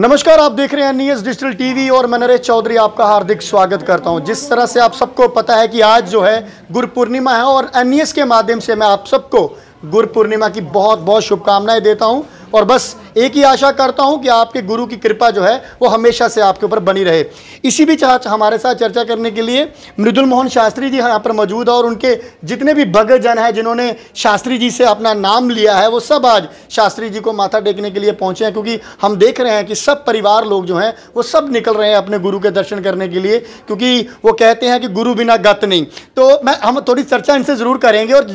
नमस्कार आप देख रहे हैं न्यूज डिजिटल टीवी और मैं नरेश चौधरी आपका हार्दिक स्वागत करता हूं जिस तरह से आप सबको पता है कि आज जो है गुरु पूर्णिमा है और एन e के माध्यम से मैं आप सबको गुरु पूर्णिमा की बहुत बहुत शुभकामनाएं देता हूं और बस एक ही आशा करता हूं कि आपके गुरु की कृपा जो है वो हमेशा से आपके ऊपर बनी रहे इसी बीच आज हमारे साथ चर्चा करने के लिए मृदुल मोहन शास्त्री जी यहाँ पर मौजूद है और उनके जितने भी भगत जन हैं जिन्होंने शास्त्री जी से अपना नाम लिया है वो सब आज शास्त्री जी को माथा टेकने के लिए पहुँचे हैं क्योंकि हम देख रहे हैं कि सब परिवार लोग जो हैं वो सब निकल रहे हैं अपने गुरु के दर्शन करने के लिए क्योंकि वो कहते हैं कि गुरु बिना गत नहीं तो मैं हम थोड़ी चर्चा इनसे ज़रूर करेंगे और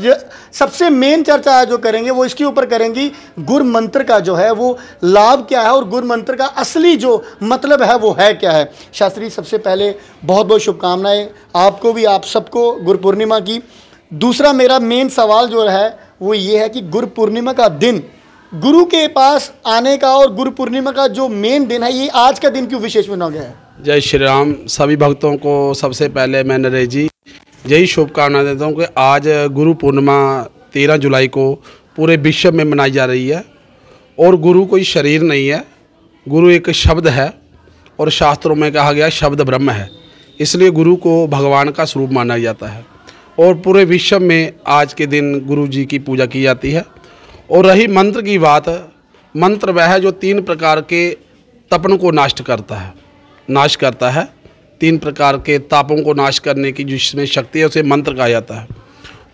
सबसे मेन चर्चा जो करेंगे वो इसके ऊपर करेंगी गुरु मंत्र का जो है वो वो लाभ क्या है और गुरु मंत्र का असली जो मतलब है वो है क्या है शास्त्री सबसे पहले बहुत बहुत शुभकामनाएं आपको भी आप सबको गुरु पूर्णिमा की दूसरा मेरा मेन सवाल जो है वो ये है कि गुरु पूर्णिमा का दिन गुरु के पास आने का और गुरु पूर्णिमा का जो मेन दिन है ये आज का दिन क्यों विशेष बना गया है जय श्री राम सभी भक्तों को सबसे पहले मैं नरेश जी यही शुभकामना देता हूँ कि आज गुरु पूर्णिमा तेरह जुलाई को पूरे विश्व में मनाई जा रही है और गुरु कोई शरीर नहीं है गुरु एक शब्द है और शास्त्रों में कहा गया शब्द ब्रह्म है इसलिए गुरु को भगवान का स्वरूप माना जाता है और पूरे विश्व में आज के दिन गुरु जी की पूजा की जाती है और रही मंत्र की बात मंत्र वह है जो तीन प्रकार के तपन को नष्ट करता है नाश करता है तीन प्रकार के तापों को नाश करने की जिसमें शक्ति है उसे मंत्र कहा जाता है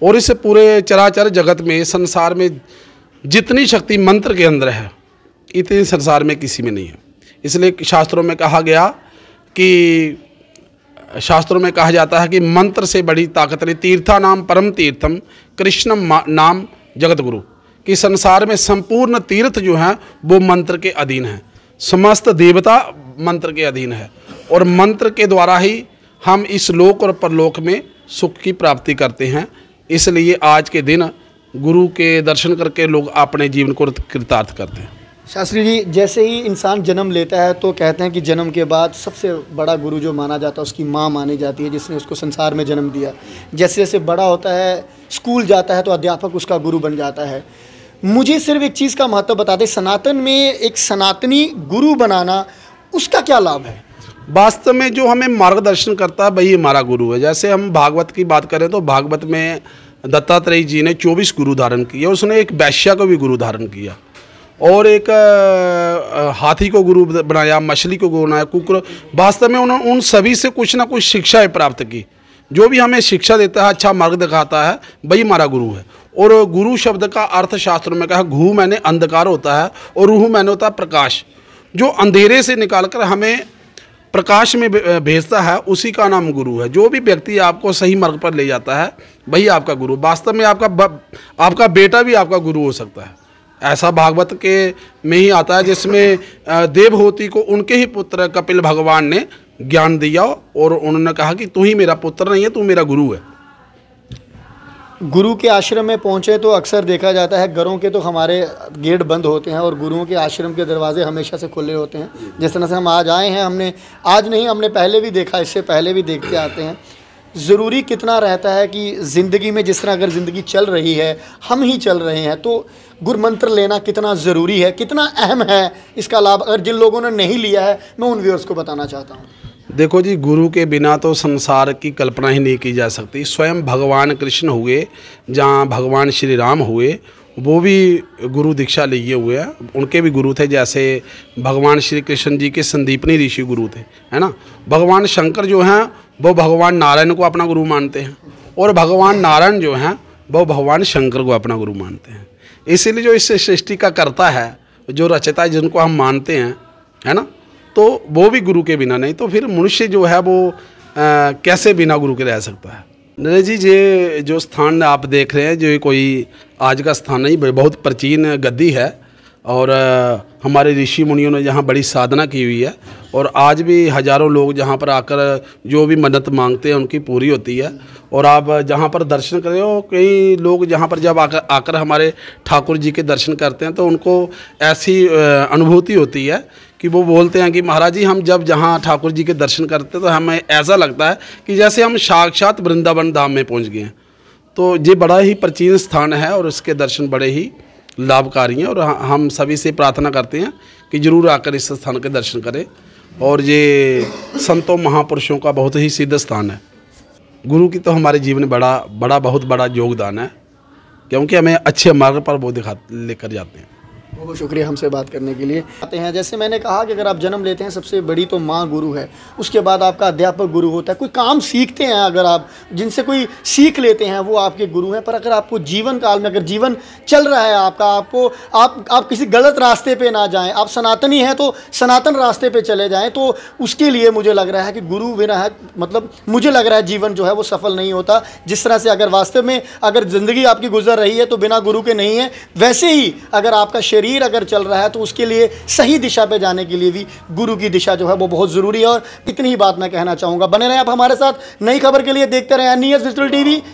और इसे पूरे चराचर जगत में संसार में जितनी शक्ति मंत्र के अंदर है इतनी संसार में किसी में नहीं है इसलिए शास्त्रों में कहा गया कि शास्त्रों में कहा जाता है कि मंत्र से बड़ी ताकत नहीं तीर्था नाम परम तीर्थम कृष्ण नाम जगत गुरु कि संसार में संपूर्ण तीर्थ जो हैं वो मंत्र के अधीन हैं समस्त देवता मंत्र के अधीन है और मंत्र के द्वारा ही हम इस लोक और परलोक में सुख की प्राप्ति करते हैं इसलिए आज के दिन गुरु के दर्शन करके लोग अपने जीवन को कृतार्थ करते हैं शास्त्री जी जैसे ही इंसान जन्म लेता है तो कहते हैं कि जन्म के बाद सबसे बड़ा गुरु जो माना जाता है उसकी माँ मानी जाती है जिसने उसको संसार में जन्म दिया जैसे जैसे बड़ा होता है स्कूल जाता है तो अध्यापक उसका गुरु बन जाता है मुझे सिर्फ एक चीज़ का महत्व बता दें सनातन में एक सनातनी गुरु बनाना उसका क्या लाभ है वास्तव में जो हमें मार्गदर्शन करता है वही हमारा गुरु है जैसे हम भागवत की बात करें तो भागवत में दत्तात्रेय जी ने 24 गुरु धारण किए उसने एक वैश्या को भी गुरु धारण किया और एक हाथी को गुरु बनाया मछली को गुरु बनाया कुकर वास्तव में उन्होंने उन सभी से कुछ ना कुछ शिक्षाएँ प्राप्त की जो भी हमें शिक्षा देता है अच्छा मार्ग दिखाता है वही हमारा गुरु है और गुरु शब्द का अर्थशास्त्र में कहा घू मैंने अंधकार होता है और रूह मैंने होता है प्रकाश जो अंधेरे से निकाल कर हमें प्रकाश में भेजता है उसी का नाम गुरु है जो भी व्यक्ति आपको सही मार्ग पर ले जाता है वही आपका गुरु वास्तव में आपका आपका बेटा भी आपका गुरु हो सकता है ऐसा भागवत के में ही आता है जिसमें देवहोती को उनके ही पुत्र कपिल भगवान ने ज्ञान दिया और उन्होंने कहा कि तू ही मेरा पुत्र नहीं है तू मेरा गुरु है गुरु के आश्रम में पहुँचे तो अक्सर देखा जाता है घरों के तो हमारे गेट बंद होते हैं और गुरुओं के आश्रम के दरवाजे हमेशा से खुले होते हैं जिस तरह से हम आज आए हैं हमने आज नहीं हमने पहले भी देखा इससे पहले भी देखते आते हैं ज़रूरी कितना रहता है कि ज़िंदगी में जिस तरह अगर ज़िंदगी चल रही है हम ही चल रहे हैं तो गुरमंत्र लेना कितना ज़रूरी है कितना अहम है इसका लाभ अगर जिन लोगों ने नहीं लिया है मैं उन व्यूअर्स को बताना चाहता हूँ देखो जी गुरु के बिना तो संसार की कल्पना ही नहीं की जा सकती स्वयं भगवान कृष्ण हुए जहाँ भगवान श्री राम हुए वो भी गुरु दीक्षा लिए हुए हैं उनके भी गुरु थे जैसे भगवान श्री कृष्ण जी के संदीपनी ऋषि गुरु थे है ना भगवान शंकर जो हैं वो भगवान नारायण को अपना गुरु मानते हैं और भगवान नारायण जो हैं वो भगवान शंकर को अपना गुरु मानते हैं इसीलिए जो इस सृष्टि का करता है जो रचता है जिनको हम मानते हैं है ना तो वो भी गुरु के बिना नहीं तो फिर मनुष्य जो है वो आ, कैसे बिना गुरु के रह सकता है नरेश जी ये जो स्थान आप देख रहे हैं जो कोई आज का स्थान नहीं बहुत प्राचीन गद्दी है और हमारे ऋषि मुनियों ने यहाँ बड़ी साधना की हुई है और आज भी हजारों लोग जहाँ पर आकर जो भी मन्नत मांगते हैं उनकी पूरी होती है और आप जहाँ पर दर्शन कर रहे हो कई लोग जहाँ पर जब आकर आकर हमारे ठाकुर जी के दर्शन करते हैं तो उनको ऐसी अनुभूति होती है कि वो बोलते हैं कि महाराज जी हम जब जहाँ ठाकुर जी के दर्शन करते तो हमें ऐसा लगता है कि जैसे हम साक्षात वृंदावन धाम में पहुँच गए हैं तो ये बड़ा ही प्राचीन स्थान है और इसके दर्शन बड़े ही लाभकारी हैं और हम सभी से प्रार्थना करते हैं कि जरूर आकर इस स्थान के दर्शन करें और ये संतों महापुरुषों का बहुत ही सिद्ध स्थान है गुरु की तो हमारे जीवन में बड़ा बड़ा बहुत बड़ा योगदान है क्योंकि हमें अच्छे मार्ग पर वो दिखा लेकर जाते हैं बहुत बहुत शुक्रिया हमसे बात करने के लिए आते हैं जैसे मैंने कहा कि अगर आप जन्म लेते हैं सबसे बड़ी तो माँ गुरु है उसके बाद आपका अध्यापक गुरु होता है कोई काम सीखते हैं अगर आप जिनसे कोई सीख लेते हैं वो आपके गुरु हैं पर अगर आपको जीवन काल में अगर जीवन चल रहा है आपका आपको आप आप किसी गलत रास्ते पर ना जाएँ आप सनातनी हैं तो सनातन रास्ते पर चले जाएं तो उसके लिए मुझे लग रहा है कि गुरु बिना है मतलब मुझे लग रहा है जीवन जो है वो सफल नहीं होता जिस तरह से अगर वास्तव में अगर ज़िंदगी आपकी गुजर रही है तो बिना गुरु के नहीं है वैसे ही अगर आपका शरीर शरीर अगर चल रहा है तो उसके लिए सही दिशा पे जाने के लिए भी गुरु की दिशा जो है वो बहुत ज़रूरी है और इतनी ही बात मैं कहना चाहूंगा बने रहे आप हमारे साथ नई खबर के लिए देखते रहे एन डिजिटल टीवी